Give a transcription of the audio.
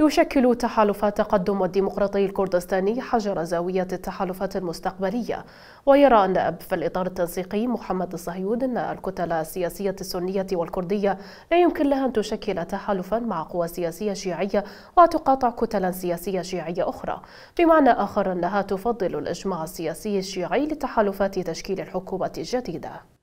يشكل تحالف تقدم الديمقراطي الكردستاني حجر زاوية التحالفات المستقبلية ويرى أن في الإطار التنسيقي محمد الصهيود أن الكتل السياسية السنية والكردية لا يمكن لها أن تشكل تحالفا مع قوى سياسية شيعية وتقاطع كتلا سياسية شيعية أخرى بمعنى آخر أنها تفضل الإجماع السياسي الشيعي لتحالفات تشكيل الحكومة الجديدة